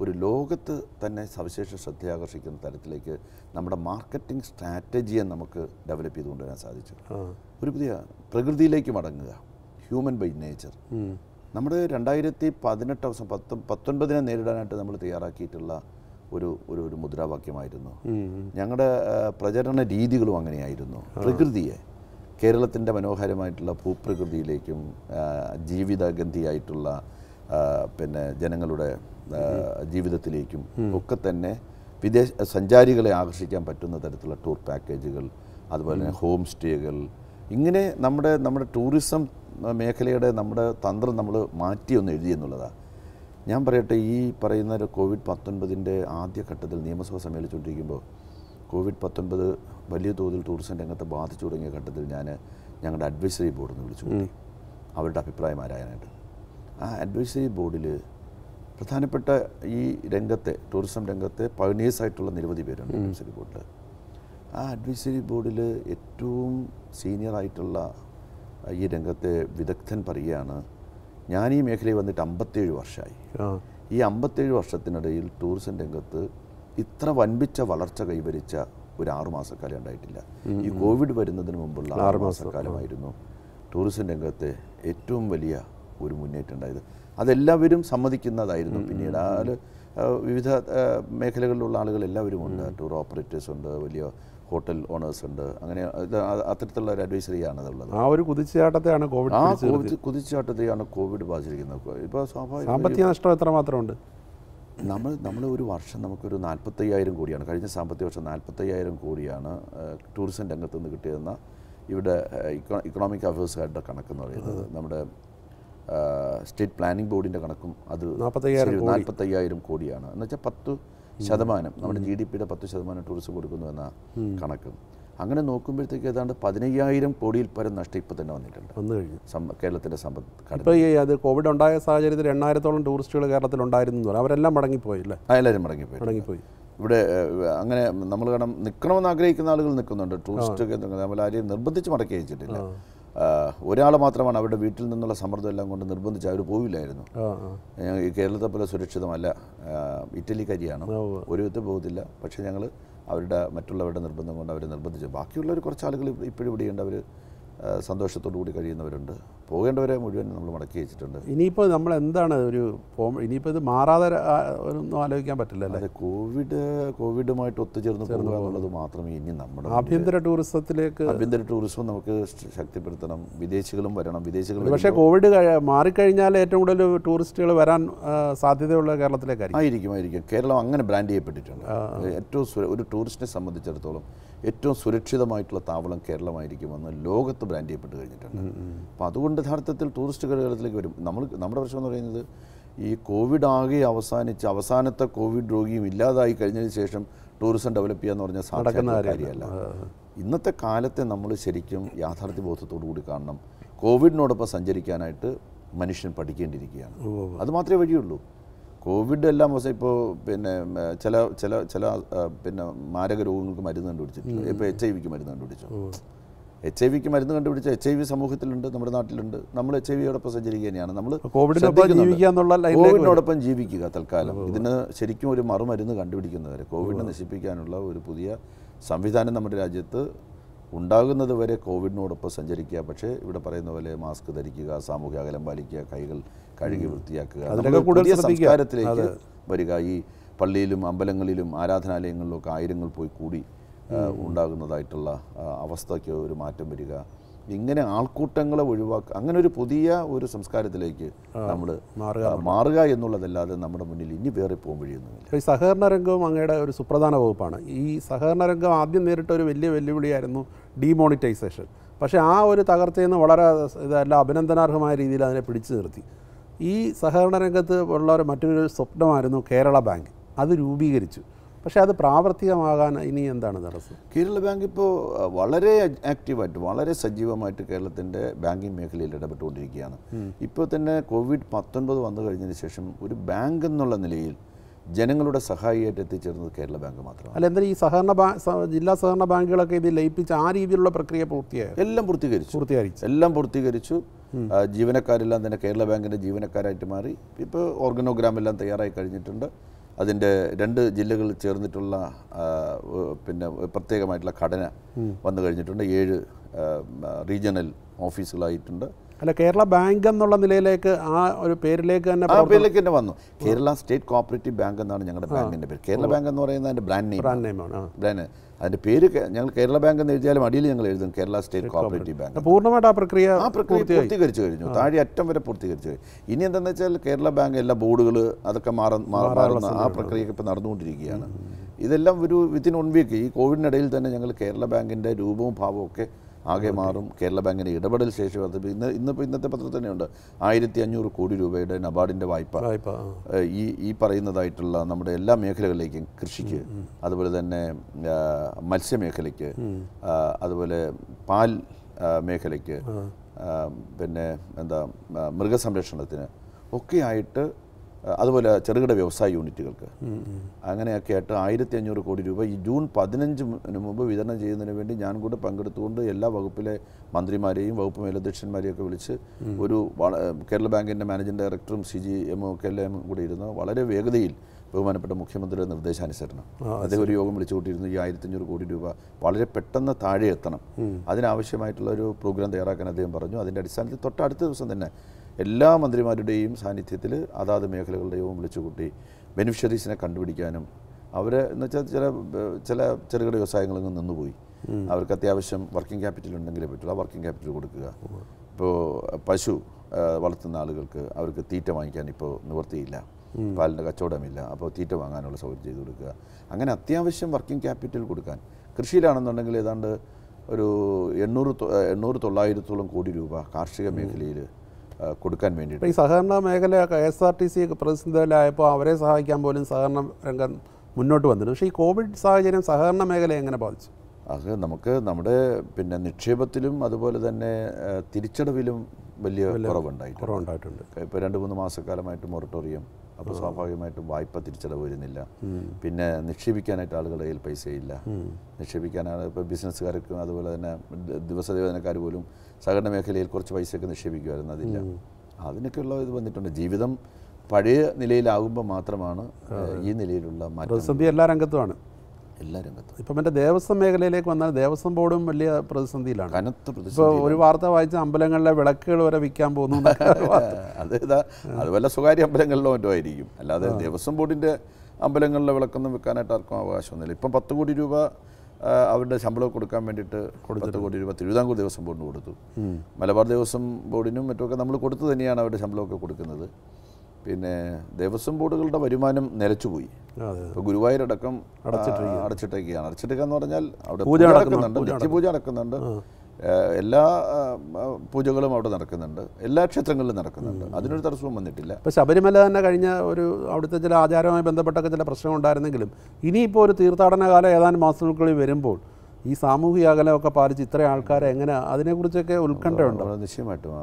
ഒരു ലോകത്ത് തന്നെ സവിശേഷ ശ്രദ്ധയാകർഷിക്കുന്ന തരത്തിലേക്ക് നമ്മുടെ മാർക്കറ്റിംഗ് സ്ട്രാറ്റജിയെ നമുക്ക് ഡെവലപ്പ് ചെയ്ത് കൊണ്ടുവരാൻ സാധിച്ചു ഒരു പുതിയ പ്രകൃതിയിലേക്ക് മടങ്ങുക ഹ്യൂമൻ ബൈ നേച്ചർ നമ്മുടെ രണ്ടായിരത്തി പതിനെട്ട് അവസരം പത്ത് പത്തൊൻപതിനെ നേരിടാനായിട്ട് നമ്മൾ തയ്യാറാക്കിയിട്ടുള്ള ഒരു ഒരു ഒരു മുദ്രാവാക്യമായിരുന്നു ഞങ്ങളുടെ പ്രചരണ രീതികളും അങ്ങനെയായിരുന്നു പ്രകൃതിയെ കേരളത്തിൻ്റെ മനോഹരമായിട്ടുള്ള ഭൂപ്രകൃതിയിലേക്കും ജീവിതഗന്ധിയായിട്ടുള്ള പിന്നെ ജനങ്ങളുടെ ജീവിതത്തിലേക്കും ഒക്കെ തന്നെ വിദേശ സഞ്ചാരികളെ ആകർഷിക്കാൻ പറ്റുന്ന തരത്തിലുള്ള ടൂർ പാക്കേജുകൾ അതുപോലെ തന്നെ ഹോം സ്റ്റേകൾ ഇങ്ങനെ നമ്മുടെ നമ്മുടെ ടൂറിസം മേഖലയുടെ നമ്മുടെ തന്ത്രം നമ്മൾ ഒന്ന് എഴുതി എന്നുള്ളതാണ് ഞാൻ പറയട്ടെ ഈ പറയുന്ന കോവിഡ് പത്തൊൻപതിൻ്റെ ആദ്യഘട്ടത്തിൽ നിയമസഭ സമ്മേളിച്ചുകൊണ്ടിരിക്കുമ്പോൾ കോവിഡ് പത്തൊൻപത് വലിയ തോതിൽ ടൂറിസം രംഗത്തെ ബാധിച്ചു തുടങ്ങിയ ഘട്ടത്തിൽ ഞാൻ ഞങ്ങളുടെ അഡ്വൈസറി ബോർഡിൽ നിന്ന് വിളിച്ചു അവരുടെ അഭിപ്രായം ആരായാനായിട്ട് ആ അഡ്വൈസറി ബോർഡിൽ പ്രധാനപ്പെട്ട ഈ രംഗത്തെ ടൂറിസം രംഗത്തെ പയനീയേഴ്സായിട്ടുള്ള നിരവധി പേരുണ്ട് അഡ്വൈസറി ബോർഡിൽ ആ അഡ്വൈസറി ബോർഡിൽ ഏറ്റവും സീനിയറായിട്ടുള്ള ഈ രംഗത്തെ വിദഗ്ധൻ പറയുകയാണ് ഞാൻ ഈ മേഖലയിൽ വന്നിട്ട് അമ്പത്തേഴ് വർഷമായി ഈ അമ്പത്തേഴ് വർഷത്തിനിടയിൽ ടൂറിസം രംഗത്ത് ഇത്ര വൻപിച്ച വളർച്ച കൈവരിച്ച ഒരു ആറുമാസക്കാലം ഉണ്ടായിട്ടില്ല ഈ കോവിഡ് വരുന്നതിന് മുമ്പുള്ള ആറുമാസക്കാലമായിരുന്നു ടൂറിസം രംഗത്തെ ഏറ്റവും വലിയ ഒരു മുന്നേറ്റം ഉണ്ടായത് അതെല്ലാവരും സമ്മതിക്കുന്നതായിരുന്നു പിന്നീട് ആ വിവിധ മേഖലകളിലുള്ള ആളുകൾ എല്ലാവരും ഉണ്ട് ടൂർ ഓപ്പറേറ്റേഴ്സ് ഉണ്ട് വലിയ ഹോട്ടൽ ഓണേഴ്സ് ഉണ്ട് അങ്ങനെ അത്തരത്തിലുള്ള ഒരു അഡ്വൈസറി ആണ് അതുള്ളത് ആ ഒരു കുതിച്ചാട്ടത്തെയാണ് കോവിഡ് ആ കുതിച്ചാട്ടത്തെയാണ് കോവിഡ് ബാധിച്ചിരിക്കുന്നത് ഇപ്പോൾ സ്വാഭാവിക സാമ്പത്തിക നഷ്ടം മാത്രമുണ്ട് നമ്മൾ നമ്മൾ ഒരു വർഷം നമുക്കൊരു നാൽപ്പത്തയ്യായിരം കോടിയാണ് കഴിഞ്ഞ സാമ്പത്തിക വർഷം നാൽപ്പത്തയ്യായിരം കോടിയാണ് ടൂറിസം രംഗത്ത് നിന്ന് കിട്ടിയതെന്ന ഇവിടെ ഇക്കണോമിക് അഫയേഴ്സുകാരുടെ കണക്കെന്ന് പറയുന്നത് നമ്മുടെ സ്റ്റേറ്റ് പ്ലാനിംഗ് ബോർഡിൻ്റെ കണക്കും അത് നാൽപ്പത്തയ്യായിരം കോടിയാണ് എന്ന് വെച്ചാൽ പത്ത് ശതമാനം നമ്മുടെ ജി ഡി പിയുടെ പത്ത് ശതമാനം ടൂറിസം കൊടുക്കുന്നു എന്ന കണക്കും അങ്ങനെ നോക്കുമ്പോഴത്തേക്ക് ഏതാണ്ട് പതിനയ്യായിരം കോടിയിൽ പരം നഷ്ടം ഇപ്പോൾ തന്നെ വന്നിട്ടുണ്ട് വന്നു കഴിഞ്ഞു കേരളത്തിൻ്റെ സമ്പദ് ഇപ്പോൾ ഈ അത് കോവിഡ് ഉണ്ടായ സാഹചര്യത്തിൽ എണ്ണായിരത്തോളം ടൂറിസ്റ്റുകൾ കേരളത്തിൽ ഉണ്ടായിരുന്നു അവരെല്ലാം മടങ്ങിപ്പോയില്ലേ എല്ലാവരും മടങ്ങിപ്പോയി മടങ്ങിപ്പോയി ഇവിടെ അങ്ങനെ നമ്മൾ കാരണം നിൽക്കണമെന്ന് ആഗ്രഹിക്കുന്ന ആളുകൾ നിൽക്കുന്നുണ്ട് ടൂറിസ്റ്റ് കേന്ദ്രങ്ങൾ നമ്മൾ ആരെയും നിർബന്ധിച്ച് മടക്കി അയച്ചിട്ടില്ല ഒരാൾ മാത്രമാണ് അവരുടെ വീട്ടിൽ നിന്നുള്ള സമ്മർദ്ദം എല്ലാം കൊണ്ട് നിർബന്ധിച്ച് അവർ പോവില്ലായിരുന്നു ഈ കേരളത്തെ പോലെ സുരക്ഷിതമല്ല ഇറ്റലിക്കരിയാണ് ഒരു വിധത്തിൽ പോകത്തില്ല പക്ഷേ ഞങ്ങൾ അവരുടെ മറ്റുള്ളവരുടെ നിർബന്ധം കൊണ്ട് അവർ നിർബന്ധിച്ചു ബാക്കിയുള്ളവർ കുറച്ച് ആളുകൾ ഇപ്പോഴും ഇവിടെയുണ്ട് അവർ സന്തോഷത്തോടു കൂടി കഴിയുന്നവരുണ്ട് പോകേണ്ടവരെ മുഴുവൻ നമ്മൾ മടക്കി വെച്ചിട്ടുണ്ട് ഇനിയിപ്പോൾ നമ്മൾ എന്താണ് ഒരു ഇനിയിപ്പോൾ ഇത് മാറാതെ ഒന്നും ആലോചിക്കാൻ പറ്റില്ല അല്ലേ കോവിഡ് കോവിഡുമായിട്ട് ഒത്തുചേർന്ന് പോകുക എന്നുള്ളത് മാത്രമേ ഇനി നമ്മുടെ ആഭ്യന്തര ടൂറിസത്തിലേക്ക് ആഭ്യന്തര ടൂറിസം നമുക്ക് ശക്തിപ്പെടുത്തണം വിദേശികളും വരണം വിദേശികൾ പക്ഷേ കോവിഡ് മാറിക്കഴിഞ്ഞാൽ ഏറ്റവും കൂടുതൽ ടൂറിസ്റ്റുകൾ വരാൻ സാധ്യതയുള്ള കേരളത്തിലേക്കായിരിക്കും ആയിരിക്കും ആയിരിക്കും കേരളം അങ്ങനെ ബ്രാൻഡ് ചെയ്യപ്പെട്ടിട്ടുണ്ട് ഏറ്റവും ഒരു ടൂറിസ്റ്റിനെ സംബന്ധിച്ചിടത്തോളം ഏറ്റവും സുരക്ഷിതമായിട്ടുള്ള താവളം കേരളമായിരിക്കുമെന്ന് ലോകത്ത് ബ്രാൻഡ് ചെയ്യപ്പെട്ട് കഴിഞ്ഞിട്ടുണ്ട് അപ്പോൾ അതുകൊണ്ട് യഥാർത്ഥത്തിൽ ടൂറിസ്റ്റ് കേരളത്തിലേക്ക് വരും നമ്മൾ നമ്മുടെ പ്രശ്നം എന്ന് പറയുന്നത് ഈ കോവിഡ് ആകെ അവസാനിച്ച് അവസാനത്തെ കോവിഡ് രോഗിയും ഇല്ലാതായി കഴിഞ്ഞതിന് ശേഷം ടൂറിസം ഡെവലപ്പ് ചെയ്യുക പറഞ്ഞാൽ സാധിക്കുന്ന കാര്യമല്ല ഇന്നത്തെ കാലത്തെ നമ്മൾ ശരിക്കും യാഥാർത്ഥ്യ ബോധത്തോടു കൂടി കാണണം കോവിഡിനോടൊപ്പം സഞ്ചരിക്കാനായിട്ട് മനുഷ്യൻ പഠിക്കേണ്ടിയിരിക്കുകയാണ് അത് മാത്രമേ വഴിയുള്ളൂ കോവിഡ് എല്ലാം ദിവസം ഇപ്പോൾ പിന്നെ ചില ചില ചില പിന്നെ മാരക രോഗങ്ങൾക്ക് മരുന്ന് കണ്ടുപിടിച്ചിട്ടുണ്ട് ഇപ്പോൾ എച്ച് ഐ വിക്ക് മരുന്ന് കണ്ടുപിടിച്ചു എച്ച് ഐ വിക്ക് മരുന്ന് കണ്ടുപിടിച്ച എച്ച് ഐ വി സമൂഹത്തിലുണ്ട് നമ്മുടെ നാട്ടിലുണ്ട് നമ്മൾ എച്ച് ഐ വിയോടൊപ്പം സഞ്ചരിക്കുക തന്നെയാണ് നമ്മൾ കോവിഡിനോടൊപ്പം ജീവിക്കുക തൽക്കാലം ഇതിന് ശരിക്കും ഒരു മറുമരുന്ന് കണ്ടുപിടിക്കുന്നവരെ കോവിഡിനെ നശിപ്പിക്കാനുള്ള ഒരു പുതിയ സംവിധാനം നമ്മുടെ രാജ്യത്ത് ഉണ്ടാകുന്നത് വരെ കോവിഡിനോടൊപ്പം സഞ്ചരിക്കുക പക്ഷേ ഇവിടെ പറയുന്ന പോലെ മാസ്ക് ധരിക്കുക സാമൂഹ്യ അകലം പാലിക്കുക കൈകൾ കഴുകി വൃത്തിയാക്കുക അതിനൊക്കെ സംസ്കാരത്തിലേക്ക് വരിക ഈ പള്ളിയിലും അമ്പലങ്ങളിലും ആരാധനാലയങ്ങളിലും ഒക്കെ ആയിരങ്ങൾ പോയി കൂടി ഉണ്ടാകുന്നതായിട്ടുള്ള അവസ്ഥയ്ക്ക് ഒരു മാറ്റം വരിക ഇങ്ങനെ ആൾക്കൂട്ടങ്ങളെ ഒഴിവാക്കുക അങ്ങനെ ഒരു പുതിയ ഒരു സംസ്കാരത്തിലേക്ക് നമ്മൾ മാറുക എന്നുള്ളതല്ലാതെ നമ്മുടെ മുന്നിൽ ഇനി വേറെ പോകും വഴിയൊന്നുമില്ല ഈ സഹകരണ രംഗവും അങ്ങയുടെ ഒരു സുപ്രധാന വകുപ്പാണ് ഈ സഹകരണ രംഗം ആദ്യം നേരിട്ട ഒരു വലിയ വെല്ലുവിളിയായിരുന്നു ഡിമോണിറ്റൈസേഷൻ പക്ഷേ ആ ഒരു തകർച്ചയിൽ നിന്ന് വളരെ ഇതെല്ലാം അഭിനന്ദനാർഹമായ രീതിയിൽ അതിനെ പിടിച്ചു നിർത്തി ഈ സഹകരണ രംഗത്ത് ഉള്ളവർ മറ്റൊരു സ്വപ്നമായിരുന്നു കേരള ബാങ്ക് അത് രൂപീകരിച്ചു പക്ഷേ അത് പ്രാവർത്തികമാകാൻ ഇനി എന്താണ് തടസ്സം കേരള ബാങ്ക് ഇപ്പോൾ വളരെ ആക്റ്റീവായിട്ട് വളരെ സജീവമായിട്ട് കേരളത്തിൻ്റെ ബാങ്കിങ് മേഖലയിൽ ഇടപെട്ടുകൊണ്ടിരിക്കുകയാണ് ഇപ്പോൾ തന്നെ കോവിഡ് പത്തൊൻപത് വന്നു കഴിഞ്ഞതിന് ശേഷം ഒരു ബാങ്ക് എന്നുള്ള നിലയിൽ ജനങ്ങളുടെ സഹായിയായിട്ട് എത്തിച്ചേർന്നത് കേരള ബാങ്ക് മാത്രമാണ് അല്ല എന്തായാലും ഈ സഹകരണ ജില്ലാ സഹകരണ ബാങ്കുകളൊക്കെ ഇത് ലയിപ്പിച്ച് ആ രീതിയിലുള്ള പ്രക്രിയ പൂർത്തിയായി എല്ലാം പൂർത്തീകരിച്ചു പൂർത്തീകരിച്ചു എല്ലാം പൂർത്തീകരിച്ചു ജീവനക്കാരെല്ലാം തന്നെ കേരള ബാങ്കിൻ്റെ ജീവനക്കാരായിട്ട് മാറി ഇപ്പോൾ ഓർഗനോഗ്രാം എല്ലാം തയ്യാറായി കഴിഞ്ഞിട്ടുണ്ട് അതിൻ്റെ രണ്ട് ജില്ലകളിൽ ചേർന്നിട്ടുള്ള പിന്നെ പ്രത്യേകമായിട്ടുള്ള ഘടന വന്നു കഴിഞ്ഞിട്ടുണ്ട് ഏഴ് റീജിയണൽ ഓഫീസുകളായിട്ടുണ്ട് അല്ല കേരള ബാങ്ക് എന്നുള്ള നിലയിലേക്ക് ആ ഒരു പേരിലേക്ക് തന്നെ പേരിലേക്ക് തന്നെ വന്നു കേരള സ്റ്റേറ്റ് കോപ്പറേറ്റീവ് ബാങ്ക് എന്നാണ് ഞങ്ങളുടെ ബാങ്കിൻ്റെ പേര് കേരള ബാങ്ക് എന്ന് പറയുന്നത് അതിൻ്റെ ബ്രാൻഡ് നെയിം ബ്രാൻഡ് നെയിമാണ് ബ്രാൻഡ് അതിൻ്റെ പേര് ഞങ്ങൾ കേരള ബാങ്ക് എന്ന് എഴുതിയാലും അടിയിൽ ഞങ്ങൾ എഴുതും കേരള സ്റ്റേറ്റ് കോപ്പറേറ്റീവ് ബാങ്ക് പൂർണ്ണമായിട്ട് ആ പ്രക്രിയ ആ പ്രക്രിയ പൂർത്തീകരിച്ചു കഴിഞ്ഞു താഴെ അറ്റം വരെ പൂർത്തീകരിച്ചു കഴിഞ്ഞു ഇനി എന്തെന്ന് വെച്ചാൽ കേരള ബാങ്ക് എല്ലാ ബോർഡുകൾ അതൊക്കെ മാറുന്ന ആ പ്രക്രിയയൊക്കെ ഇപ്പോൾ നടന്നുകൊണ്ടിരിക്കുകയാണ് ഇതെല്ലാം ഒരു വിത്തിൻ വൺ വീക്ക് ഈ കോവിഡിനിടയിൽ തന്നെ ഞങ്ങൾ കേരള ബാങ്കിൻ്റെ രൂപവും ഭാവവും ഒക്കെ ആകെ മാറും കേരള ബാങ്കിന് ഇടപെടൽ ശേഷി വർദ്ധിപ്പിക്കും ഇന്ന് ഇന്നിപ്പോൾ ഇന്നത്തെ പത്രത്തിൽ തന്നെയുണ്ട് ആയിരത്തി അഞ്ഞൂറ് കോടി രൂപയുടെ നബാർഡിൻ്റെ വായ്പ ഈ ഈ പറയുന്നതായിട്ടുള്ള നമ്മുടെ എല്ലാ മേഖലകളിലേക്കും കൃഷിക്ക് അതുപോലെ തന്നെ മത്സ്യമേഖലയ്ക്ക് അതുപോലെ പാൽ മേഖലയ്ക്ക് പിന്നെ എന്താ മൃഗസംരക്ഷണത്തിന് ഒക്കെയായിട്ട് അതുപോലെ ചെറുകിട വ്യവസായ യൂണിറ്റുകൾക്ക് അങ്ങനെയൊക്കെ ആയിട്ട് ആയിരത്തി അഞ്ഞൂറ് കോടി രൂപ ഈ ജൂൺ പതിനഞ്ചിന് മുമ്പ് വിതരണം ചെയ്യുന്നതിന് വേണ്ടി ഞാൻ കൂടെ പങ്കെടുത്തുകൊണ്ട് എല്ലാ വകുപ്പിലെ മന്ത്രിമാരെയും വകുപ്പ് മേലധ്യക്ഷന്മാരെയും ഒക്കെ വിളിച്ച് ഒരു കേരള ബാങ്കിൻ്റെ മാനേജിംഗ് ഡയറക്ടറും സി ജി എമ്മും ഒക്കെ എല്ലാം കൂടി ഇരുന്ന് വളരെ വേഗതയിൽ ബഹുമാനപ്പെട്ട മുഖ്യമന്ത്രിയുടെ നിർദ്ദേശാനുസരണം അദ്ദേഹം ഒരു യോഗം വിളിച്ചു കൂട്ടിയിരുന്നു ഈ അഞ്ഞൂറ് കോടി രൂപ വളരെ പെട്ടെന്ന് താഴെ എത്തണം അതിനാവശ്യമായിട്ടുള്ള ഒരു പ്രോഗ്രാം തയ്യാറാക്കാൻ അദ്ദേഹം പറഞ്ഞു അതിൻ്റെ അടിസ്ഥാനത്തിൽ തൊട്ടടുത്ത ദിവസം തന്നെ എല്ലാ മന്ത്രിമാരുടെയും സാന്നിധ്യത്തിൽ അതാത് മേഖലകളുടെ യോഗം വിളിച്ചുകൂട്ടി ബെനിഫിഷ്യറീസിനെ കണ്ടുപിടിക്കാനും അവരെ എന്ന് വെച്ചാൽ ചില ചില ചെറുകിട വ്യവസായങ്ങളിൽ നിന്ന് നിന്നുപോയി അവർക്ക് അത്യാവശ്യം വർക്കിംഗ് ക്യാപിറ്റൽ ഉണ്ടെങ്കിലേ പറ്റുള്ളൂ ആ വർക്കിംഗ് ക്യാപിറ്റൽ കൊടുക്കുക ഇപ്പോൾ പശു വളർത്തുന്ന ആളുകൾക്ക് അവർക്ക് തീറ്റ വാങ്ങിക്കാൻ ഇപ്പോൾ നിവൃത്തിയില്ല പാലിൻ്റെ കച്ചവടമില്ല അപ്പോൾ തീറ്റ വാങ്ങാനുള്ള സൗകര്യം ചെയ്തു കൊടുക്കുക അങ്ങനെ അത്യാവശ്യം വർക്കിംഗ് ക്യാപിറ്റൽ കൊടുക്കാൻ കൃഷിയിലാണെന്നുണ്ടെങ്കിൽ ഏതാണ്ട് ഒരു എണ്ണൂറ് എണ്ണൂറ് തൊള്ളായിരത്തോളം കോടി രൂപ കാർഷിക മേഖലയിൽ കൊടുക്കാൻ വേണ്ടിയിട്ട് ഈ സഹകരണ മേഖല K S R T C പ്രതിസന്ധിയിലായപ്പോൾ അവരെ സഹായിക്കാൻ പോലും സഹകരണ രംഗം മുന്നോട്ട് വന്നിരുന്നു പക്ഷേ ഈ കോവിഡ് സാഹചര്യം സഹകരണ മേഖല എങ്ങനെ ബാധിച്ചു അത് നമുക്ക് നമ്മുടെ പിന്നെ നിക്ഷേപത്തിലും അതുപോലെ തന്നെ തിരിച്ചടവിലും വലിയ കുറവുണ്ടായിട്ടുണ്ട് കുറവുണ്ടായിട്ടുണ്ട് ഇപ്പോൾ രണ്ട് മൂന്ന് മാസക്കാലമായിട്ട് മൊറട്ടോറിയം അപ്പോൾ സ്വാഭാവികമായിട്ടും വായ്പ തിരിച്ചടവ് വരുന്നില്ല പിന്നെ നിക്ഷേപിക്കാനായിട്ട് ആളുകളുടെ കയ്യിൽ പൈസയില്ല നിക്ഷേപിക്കാനാണ് ഇപ്പോൾ ബിസിനസ്സുകാർക്കും അതുപോലെ തന്നെ ദിവസവേതനക്കാർ പോലും സഹകരണ മേഖലയിൽ കുറച്ച് പൈസയൊക്കെ നിക്ഷേപിക്കുമായിരുന്നു അതില്ല അതിനൊക്കെയുള്ള ഇത് വന്നിട്ടുണ്ട് ജീവിതം പഴയ നിലയിലാകുമ്പോൾ മാത്രമാണ് ഈ നിലയിലുള്ള മാറ്റം എല്ലാ രംഗത്തുമാണ് എല്ലാ രംഗത്തും ഇപ്പം എൻ്റെ ദേവസ്വം മേഖലയിലേക്ക് വന്നാൽ ദേവസ്വം ബോർഡും വലിയ പ്രതിസന്ധിയിലാണ് കനത്ത പ്രതിസന്ധി ഒരു വാർത്ത വായിച്ച അമ്പലങ്ങളിലെ വിളക്കുകൾ വരെ വിൽക്കാൻ പോകുന്നു അത് അതുപോലെ സ്വകാര്യ അമ്പലങ്ങളിലോ മറ്റോ ആയിരിക്കും അല്ലാതെ ദേവസ്വം ബോർഡിൻ്റെ അമ്പലങ്ങളിലെ വിളക്കൊന്നും വിൽക്കാനായിട്ട് ആർക്കും അവകാശമൊന്നുമില്ല ഇപ്പം പത്ത് കോടി രൂപ അവരുടെ ശമ്പളം കൊടുക്കാൻ വേണ്ടിയിട്ട് പത്ത് കോടി രൂപ തിരുവിതാംകൂർ ദേവസ്വം ബോർഡിന് കൊടുത്തു മലബാർ ദേവസ്വം ബോർഡിനും മറ്റുമൊക്കെ നമ്മൾ കൊടുത്തു തന്നെയാണ് അവരുടെ ശമ്പളമൊക്കെ കൊടുക്കുന്നത് പിന്നെ ദേവസ്വം ബോർഡുകളുടെ വരുമാനം നിലച്ചുപോയി ഗുരുവായൂർ അടക്കം അടച്ചിട്ടേക്കാണ് അടച്ചിട്ടേക്കുക എന്ന് പറഞ്ഞാൽ അവിടെ പൂജ നടക്കുന്നുണ്ട് നിത്യപൂജ നടക്കുന്നുണ്ട് എല്ലാ പൂജകളും അവിടെ നടക്കുന്നുണ്ട് എല്ലാ ക്ഷേത്രങ്ങളിലും നടക്കുന്നുണ്ട് അതിനൊരു തടസ്സവും വന്നിട്ടില്ല പക്ഷെ ശബരിമല തന്നെ കഴിഞ്ഞ ഒരു അവിടുത്തെ ചില ആചാരവുമായി ബന്ധപ്പെട്ടൊക്കെ ചില പ്രശ്നമുണ്ടായിരുന്നെങ്കിലും ഇനിയിപ്പോൾ ഒരു തീർത്ഥാടന കാലം ഏതാനും മാസങ്ങൾക്കുള്ളിൽ വരുമ്പോൾ ഈ സാമൂഹിക അകലമൊക്കെ പാലിച്ച് ഇത്രയും ആൾക്കാരെ എങ്ങനെ അതിനെക്കുറിച്ചൊക്കെ ഉത്കണ്ഠയുണ്ട് നിശ്ചയമായിട്ടും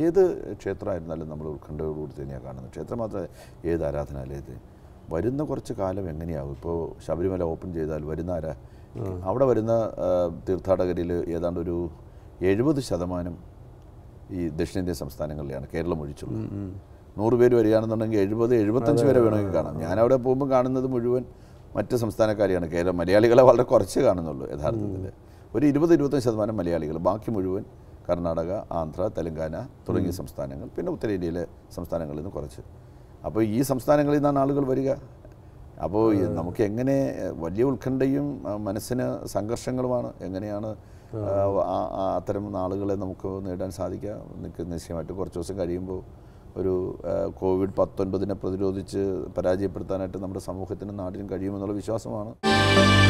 ഏത് ക്ഷേത്രമായിരുന്നാലും നമ്മൾ ഉത്കണ്ഠയോടുകൂടി തന്നെയാണ് കാണുന്നത് ക്ഷേത്രം മാത്രമേ ഏത് ആരാധനാലയത്തിൽ വരുന്ന കുറച്ച് കാലം എങ്ങനെയാവും ഇപ്പോൾ ശബരിമല ഓപ്പൺ ചെയ്താൽ വരുന്ന ആരാ അവിടെ വരുന്ന തീർത്ഥാടകരിൽ ഏതാണ്ട് ഒരു എഴുപത് ശതമാനം ഈ ദക്ഷിണേന്ത്യൻ സംസ്ഥാനങ്ങളിലാണ് കേരളം ഒഴിച്ചുള്ളത് നൂറ് പേര് വരികയാണെന്നുണ്ടെങ്കിൽ എഴുപത് എഴുപത്തഞ്ച് പേരെ വേണമെങ്കിൽ കാണാം ഞാനവിടെ പോകുമ്പോൾ കാണുന്നത് മുഴുവൻ മറ്റ് സംസ്ഥാനക്കാരെയാണ് കേരളം മലയാളികളെ വളരെ കുറച്ച് കാണുന്നുള്ളൂ യഥാർത്ഥത്തിൽ ഒരു ഇരുപത് ഇരുപത്തഞ്ച് ശതമാനം മലയാളികൾ ബാക്കി മുഴുവൻ കർണാടക ആന്ധ്ര തെലങ്കാന തുടങ്ങിയ സംസ്ഥാനങ്ങൾ പിന്നെ ഉത്തരേന്ത്യയിലെ സംസ്ഥാനങ്ങളിൽ നിന്ന് കുറച്ച് അപ്പോൾ ഈ സംസ്ഥാനങ്ങളിൽ നിന്നാണ് ആളുകൾ വരിക അപ്പോൾ നമുക്ക് എങ്ങനെ വലിയ ഉത്കണ്ഠയും മനസ്സിന് സംഘർഷങ്ങളുമാണ് എങ്ങനെയാണ് അത്തരം ആളുകളെ നമുക്ക് നേടാൻ സാധിക്കുക നിശ്ചയമായിട്ട് കുറച്ച് ദിവസം കഴിയുമ്പോൾ ഒരു കോവിഡ് പത്തൊൻപതിനെ പ്രതിരോധിച്ച് പരാജയപ്പെടുത്താനായിട്ട് നമ്മുടെ സമൂഹത്തിനും നാടിനും കഴിയുമെന്നുള്ള വിശ്വാസമാണ്